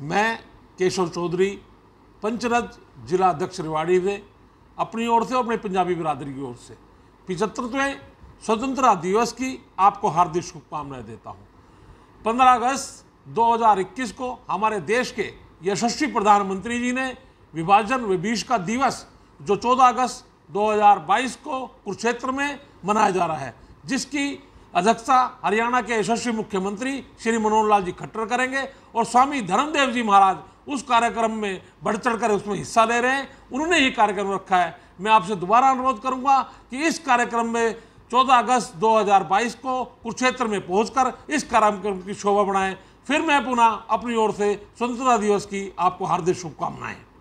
मैं केशव चौधरी पंचरथ जिला अध्यक्ष रिवाड़ी से अपनी ओर से और अपने पंजाबी बिरादरी की ओर से पिछहत्तरवें स्वतंत्रता दिवस की आपको हार्दिक शुभकामनाएं देता हूँ 15 अगस्त 2021 को हमारे देश के यशस्वी प्रधानमंत्री जी ने विभाजन विभीष का दिवस जो 14 अगस्त 2022 को कुरुक्षेत्र में मनाया जा रहा है जिसकी अध्यक्षता हरियाणा के यशस्वी मुख्यमंत्री श्री मनोहर लाल जी खट्टर करेंगे और स्वामी धर्मदेव जी महाराज उस कार्यक्रम में बढ़ चढ़ कर उसमें हिस्सा ले रहे हैं उन्होंने ही कार्यक्रम रखा है मैं आपसे दोबारा अनुरोध करूंगा कि इस कार्यक्रम में 14 अगस्त 2022 को कुरुक्षेत्र में पहुंचकर इस कार्यक्रम की शोभा बढ़ाएं फिर मैं पुनः अपनी ओर से स्वतंत्रता दिवस की आपको हार्दिक शुभकामनाएं